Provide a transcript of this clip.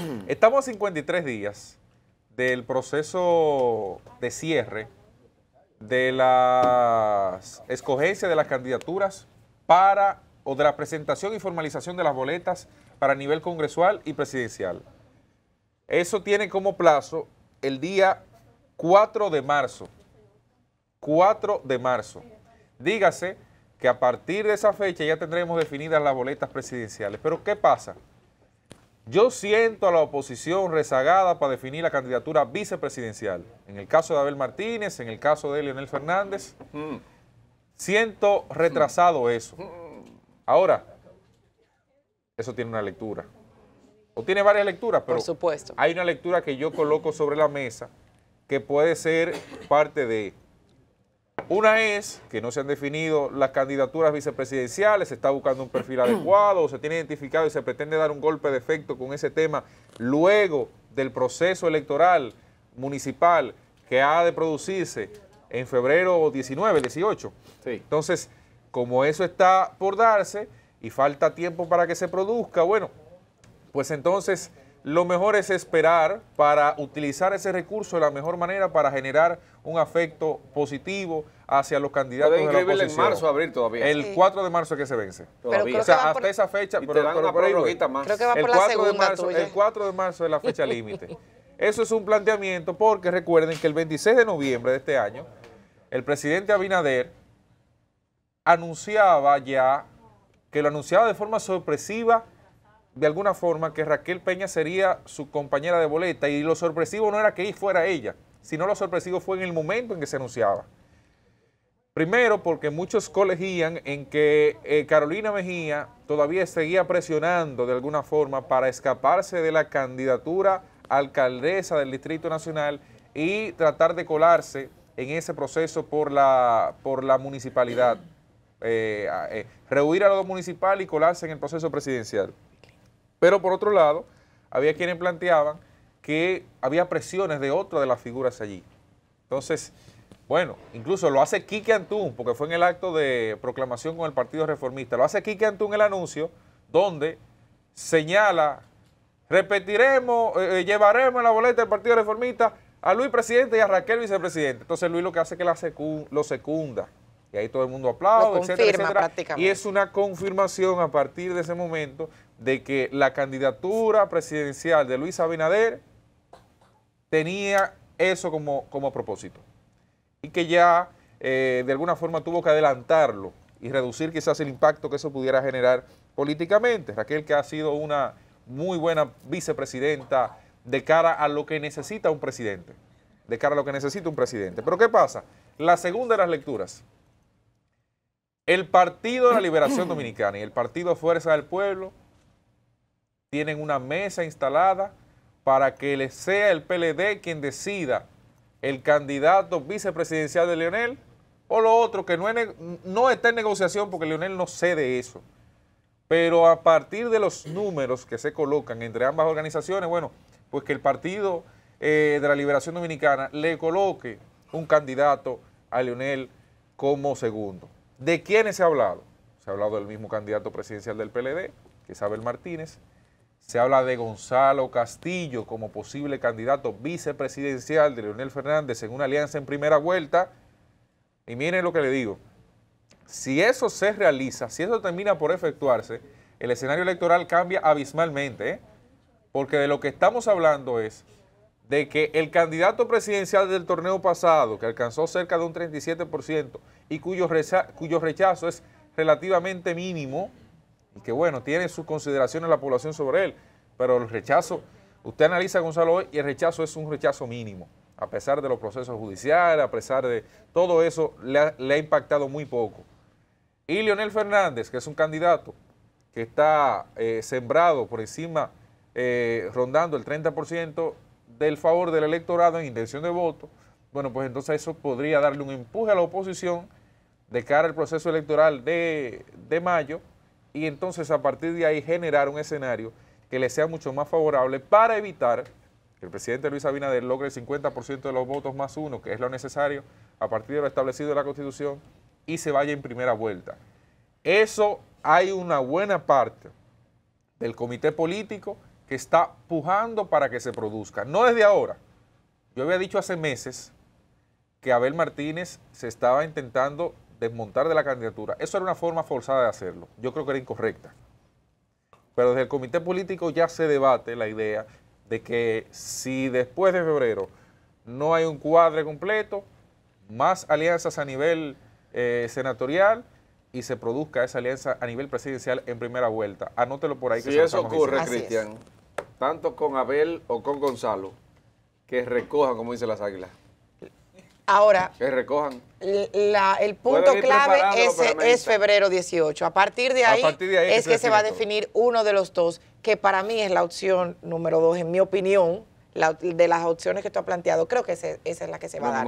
Estamos a 53 días del proceso de cierre de las escogencias de las candidaturas para o de la presentación y formalización de las boletas para nivel congresual y presidencial. Eso tiene como plazo el día 4 de marzo. 4 de marzo. Dígase que a partir de esa fecha ya tendremos definidas las boletas presidenciales. Pero ¿qué pasa? Yo siento a la oposición rezagada para definir la candidatura vicepresidencial. En el caso de Abel Martínez, en el caso de Leonel Fernández, mm. siento retrasado eso. Ahora, eso tiene una lectura. O tiene varias lecturas, pero hay una lectura que yo coloco sobre la mesa que puede ser parte de una es que no se han definido las candidaturas vicepresidenciales, se está buscando un perfil adecuado, se tiene identificado y se pretende dar un golpe de efecto con ese tema luego del proceso electoral municipal que ha de producirse en febrero 19, 18. Entonces, como eso está por darse y falta tiempo para que se produzca, bueno, pues entonces lo mejor es esperar para utilizar ese recurso de la mejor manera para generar un afecto positivo hacia los candidatos de la oposición. en marzo, abril todavía. El 4 de marzo es que se vence. O sea, hasta esa fecha, pero, más. va el, por 4 de marzo, el 4 de marzo es la fecha límite. Eso es un planteamiento porque recuerden que el 26 de noviembre de este año, el presidente Abinader anunciaba ya, que lo anunciaba de forma sorpresiva, de alguna forma que Raquel Peña sería su compañera de boleta y lo sorpresivo no era que fuera ella, sino lo sorpresivo fue en el momento en que se anunciaba. Primero porque muchos colegían en que eh, Carolina Mejía todavía seguía presionando de alguna forma para escaparse de la candidatura alcaldesa del Distrito Nacional y tratar de colarse en ese proceso por la, por la municipalidad, eh, eh, rehuir a lo municipal y colarse en el proceso presidencial. Pero por otro lado, había quienes planteaban que había presiones de otra de las figuras allí. Entonces, bueno, incluso lo hace Quique Antún, porque fue en el acto de proclamación con el Partido Reformista, lo hace Quique Antún el anuncio donde señala, repetiremos, eh, eh, llevaremos la boleta del Partido Reformista a Luis presidente y a Raquel vicepresidente. Entonces Luis lo que hace es que la lo secunda. Y ahí todo el mundo aplaude, etcétera, etcétera. Y es una confirmación a partir de ese momento de que la candidatura presidencial de Luis Abinader tenía eso como, como propósito y que ya eh, de alguna forma tuvo que adelantarlo y reducir quizás el impacto que eso pudiera generar políticamente. Raquel que ha sido una muy buena vicepresidenta de cara a lo que necesita un presidente, de cara a lo que necesita un presidente. Pero ¿qué pasa? La segunda de las lecturas. El Partido de la Liberación Dominicana y el Partido Fuerza del Pueblo tienen una mesa instalada para que le sea el PLD quien decida el candidato vicepresidencial de Leonel o lo otro que no, está en negociación porque Leonel no cede eso. Pero a partir de los números que se colocan entre ambas organizaciones, bueno, pues que el Partido eh, de la Liberación Dominicana le coloque un candidato a Leonel como segundo. ¿De quiénes se ha hablado? Se ha hablado del mismo candidato presidencial del PLD, que es Abel Martínez, se habla de Gonzalo Castillo como posible candidato vicepresidencial de Leonel Fernández en una alianza en primera vuelta. Y miren lo que le digo. Si eso se realiza, si eso termina por efectuarse, el escenario electoral cambia abismalmente. ¿eh? Porque de lo que estamos hablando es de que el candidato presidencial del torneo pasado, que alcanzó cerca de un 37% y cuyo rechazo es relativamente mínimo, y que bueno, tiene sus consideraciones la población sobre él, pero el rechazo, usted analiza Gonzalo hoy y el rechazo es un rechazo mínimo, a pesar de los procesos judiciales, a pesar de todo eso, le ha, impactado muy poco. Y Leonel Fernández, que es un candidato que está eh, sembrado por encima, eh, rondando el 30% del favor del electorado en intención de voto, bueno, pues entonces eso podría darle un empuje a la oposición de cara al proceso electoral de, de mayo, y entonces a partir de ahí generar un escenario que le sea mucho más favorable para evitar que el presidente Luis Abinader logre el 50% de los votos más uno, que es lo necesario, a partir de lo establecido en la Constitución, y se vaya en primera vuelta. Eso hay una buena parte del comité político que está pujando para que se produzca. No desde ahora. Yo había dicho hace meses que Abel Martínez se estaba intentando desmontar de la candidatura, eso era una forma forzada de hacerlo. Yo creo que era incorrecta. Pero desde el comité político ya se debate la idea de que si después de febrero no hay un cuadre completo, más alianzas a nivel eh, senatorial y se produzca esa alianza a nivel presidencial en primera vuelta. Anótelo por ahí. Que si eso ocurre, Cristian, tanto con Abel o con Gonzalo, que recojan, como dicen las águilas. Ahora, el punto clave es, es, febrero 18. A partir de ahí, es que, se va a definir uno de los dos, que para mí es la opción número dos, en mi opinión, de las opciones que tú has planteado. Creo que esa es la que se va a dar.